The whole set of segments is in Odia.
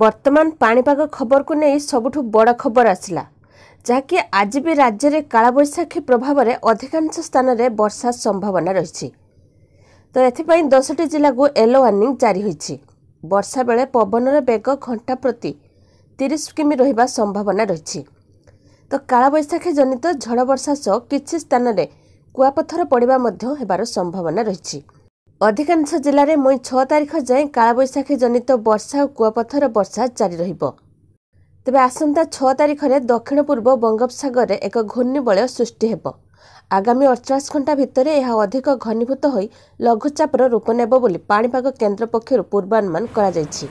ବର୍ତ୍ତମାନ ପାଣିପାଗ ଖବରକୁ ନେଇ ସବୁଠୁ ବଡ଼ ଖବର ଆସିଲା ଯାହାକି ଆଜି ବି ରାଜ୍ୟରେ କାଳବୈଶାଖୀ ପ୍ରଭାବରେ ଅଧିକାଂଶ ସ୍ଥାନରେ ବର୍ଷା ସମ୍ଭାବନା ରହିଛି ତ ଏଥିପାଇଁ ଦଶଟି ଜିଲ୍ଲାକୁ ୟେଲୋ ୱାର୍ଣ୍ଣିଂ ଜାରି ହୋଇଛି ବର୍ଷା ବେଳେ ପବନର ବେଗ ଘଣ୍ଟା ପ୍ରତି ତିରିଶ କିମି ରହିବା ସମ୍ଭାବନା ରହିଛି ତ କାଳବୈଶାଖୀ ଜନିତ ଝଡ଼ ବର୍ଷା ସହ କିଛି ସ୍ଥାନରେ କୁଆପଥର ପଡ଼ିବା ମଧ୍ୟ ହେବାର ସମ୍ଭାବନା ରହିଛି ଅଧିକାଂଶ ଜିଲ୍ଲାରେ ମଇ ଛଅ ତାରିଖ ଯାଏଁ କାଳବୈଶାଖୀ ଜନିତ ବର୍ଷା ଓ କୁଆପଥର ବର୍ଷା ଜାରି ରହିବ ତେବେ ଆସନ୍ତା ଛଅ ତାରିଖରେ ଦକ୍ଷିଣ ପୂର୍ବ ବଙ୍ଗୋପସାଗରରେ ଏକ ଘୂର୍ଣ୍ଣିବଳୟ ସୃଷ୍ଟି ହେବ ଆଗାମୀ ଅଠଚାଳିଶ ଘଣ୍ଟା ଭିତରେ ଏହା ଅଧିକ ଘନୀଭୂତ ହୋଇ ଲଘୁଚାପର ରୂପ ନେବ ବୋଲି ପାଣିପାଗ କେନ୍ଦ୍ର ପକ୍ଷରୁ ପୂର୍ବାନୁମାନ କରାଯାଇଛି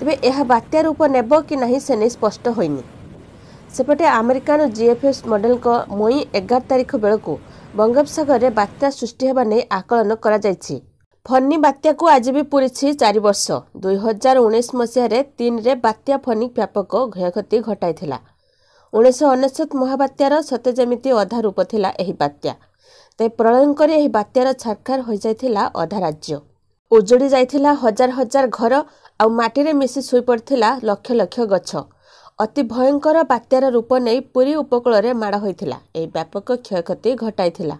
ତେବେ ଏହା ବାତ୍ୟା ରୂପ ନେବ କି ନାହିଁ ସେ ନେଇ ସ୍ପଷ୍ଟ ହୋଇନି ସେପଟେ ଆମେରିକାର ଜିଏଫ୍ଏସ୍ ମଡେଲଙ୍କ ମଇ ଏଗାର ତାରିଖ ବେଳକୁ ବଙ୍ଗୋପସାଗରରେ ବାତ୍ୟା ସୃଷ୍ଟି ହେବା ନେଇ ଆକଳନ କରାଯାଇଛି ଫନି ବାତ୍ୟାକୁ ଆଜି ବି ପୂରିଛି ଚାରି ବର୍ଷ ଦୁଇହଜାର ଉଣେଇଶ ମସିହାରେ ତିନିରେ ବାତ୍ୟା ଫନି ବ୍ୟାପକ କ୍ଷୟକ୍ଷତି ଘଟାଇଥିଲା ଉଣେଇଶହ ଅନେଶ୍ୱତ ମହାବାତ୍ୟାର ସତେ ଯେମିତି ଅଧା ରୂପ ଥିଲା ଏହି ବାତ୍ୟା ତେବେ ପ୍ରଳୟଙ୍କରେ ଏହି ବାତ୍ୟାର ଛାରଖାର ହୋଇଯାଇଥିଲା ଅଧା ରାଜ୍ୟ ଉଜୁଡ଼ି ଯାଇଥିଲା ହଜାର ହଜାର ଘର ଆଉ ମାଟିରେ ମିଶି ଶୋଇପଡ଼ିଥିଲା ଲକ୍ଷ ଲକ୍ଷ ଗଛ ଅତି ଭୟଙ୍କର ବାତ୍ୟାର ରୂପ ନେଇ ପୁରୀ ଉପକୂଳରେ ମାଡ଼ ହୋଇଥିଲା ଏହି ବ୍ୟାପକ କ୍ଷୟକ୍ଷତି ଘଟାଇଥିଲା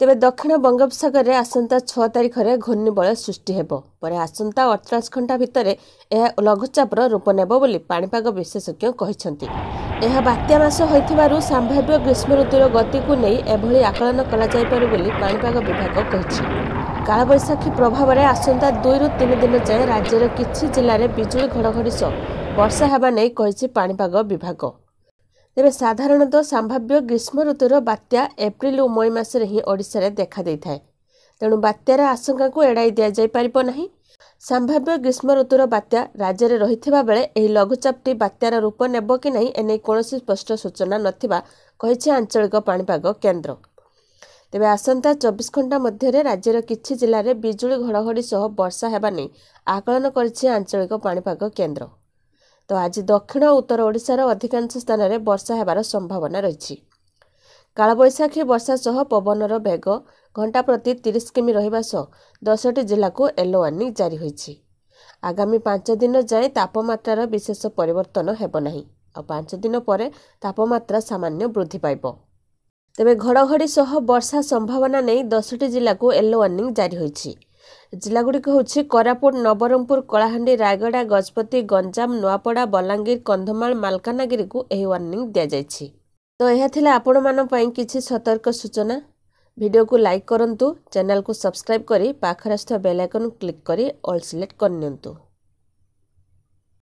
ତେବେ ଦକ୍ଷିଣ ବଙ୍ଗୋପସାଗରରେ ଆସନ୍ତା ଛଅ ତାରିଖରେ ଘୂର୍ଣ୍ଣିବଳୟ ସୃଷ୍ଟି ହେବ ପରେ ଆସନ୍ତା ଅଠଚାଳିଶ ଘଣ୍ଟା ଭିତରେ ଏହା ଲଘୁଚାପର ରୂପ ନେବ ବୋଲି ପାଣିପାଗ ବିଶେଷଜ୍ଞ କହିଛନ୍ତି ଏହା ବାତ୍ୟା ମାସ ହୋଇଥିବାରୁ ସମ୍ଭାବ୍ୟ ଗ୍ରୀଷ୍ମ ଋତୁର ଗତିକୁ ନେଇ ଏଭଳି ଆକଳନ କରାଯାଇପାରିବ ବୋଲି ପାଣିପାଗ ବିଭାଗ କହିଛି କାଳବୈଶାଖୀ ପ୍ରଭାବରେ ଆସନ୍ତା ଦୁଇରୁ ତିନି ଦିନ ଯାଏଁ ରାଜ୍ୟର କିଛି ଜିଲ୍ଲାରେ ବିଜୁଳି ଘଡ଼ଘଡ଼ି ସହ ବର୍ଷା ହେବା ନେଇ କହିଛି ପାଣିପାଗ ବିଭାଗ ତେବେ ସାଧାରଣତଃ ସମ୍ଭାବ୍ୟ ଗ୍ରୀଷ୍ମ ଋତୁର ବାତ୍ୟା ଏପ୍ରିଲ ଓ ମଇ ମାସରେ ହିଁ ଓଡ଼ିଶାରେ ଦେଖାଦେଇଥାଏ ତେଣୁ ବାତ୍ୟାର ଆଶଙ୍କାକୁ ଏଡ଼ାଇ ଦିଆଯାଇପାରିବ ନାହିଁ ସମ୍ଭାବ୍ୟ ଗ୍ରୀଷ୍ମ ଋତୁର ବାତ୍ୟା ରାଜ୍ୟରେ ରହିଥିବା ବେଳେ ଏହି ଲଘୁଚାପଟି ବାତ୍ୟାର ରୂପ ନେବ କି ନାହିଁ ଏ ନେଇ କୌଣସି ସ୍ପଷ୍ଟ ସୂଚନା ନଥିବା କହିଛି ଆଞ୍ଚଳିକ ପାଣିପାଗ କେନ୍ଦ୍ର ତେବେ ଆସନ୍ତା ଚବିଶ ଘଣ୍ଟା ମଧ୍ୟରେ ରାଜ୍ୟର କିଛି ଜିଲ୍ଲାରେ ବିଜୁଳି ଘଡ଼ଘଡ଼ି ସହ ବର୍ଷା ହେବା ନେଇ ଆକଳନ କରିଛି ଆଞ୍ଚଳିକ ପାଣିପାଗ କେନ୍ଦ୍ର ତ ଆଜି ଦକ୍ଷିଣ ଉତ୍ତର ଓଡ଼ିଶାର ଅଧିକାଂଶ ସ୍ଥାନରେ ବର୍ଷା ହେବାର ସମ୍ଭାବନା ରହିଛି କାଳବୈଶାଖୀ ବର୍ଷା ସହ ପବନର ବେଗ ଘଣ୍ଟା ପ୍ରତି ତିରିଶ କିମି ରହିବା ସହ ଦଶଟି ଜିଲ୍ଲାକୁ ୟେଲୋ ୱାର୍ଣ୍ଣିଂ ଜାରି ହୋଇଛି ଆଗାମୀ ପାଞ୍ଚ ଦିନ ଯାଏଁ ତାପମାତ୍ରାର ବିଶେଷ ପରିବର୍ତ୍ତନ ହେବ ନାହିଁ ଆଉ ପାଞ୍ଚ ଦିନ ପରେ ତାପମାତ୍ରା ସାମାନ୍ୟ ବୃଦ୍ଧି ପାଇବ ତେବେ ଘଡ଼ଘଡ଼ି ସହ ବର୍ଷା ସମ୍ଭାବନା ନେଇ ଦଶଟି ଜିଲ୍ଲାକୁ ୟେଲୋ ୱାର୍ଣ୍ଣିଂ ଜାରି ହୋଇଛି ଜିଲ୍ଲାଗୁଡ଼ିକ ହେଉଛି କୋରାପୁଟ ନବରଙ୍ଗପୁର କଳାହାଣ୍ଡି ରାୟଗଡ଼ା ଗଜପତି ଗଞ୍ଜାମ ନୂଆପଡ଼ା ବଲାଙ୍ଗୀର କନ୍ଧମାଳ ମାଲକାନଗିରିକୁ ଏହି ୱାର୍ଣ୍ଣିଂ ଦିଆଯାଇଛି ତ ଏହା ଥିଲା ଆପଣମାନଙ୍କ ପାଇଁ କିଛି ସତର୍କ ସୂଚନା ଭିଡ଼ିଓକୁ ଲାଇକ୍ କରନ୍ତୁ ଚ୍ୟାନେଲ୍କୁ ସବସ୍କ୍ରାଇବ୍ କରି ପାଖରେ ଆସିଥିବା ବେଲାଇକନ୍କୁ କ୍ଲିକ୍ କରି ଅଲ୍ ସିଲେକ୍ଟ କରିନିଅନ୍ତୁ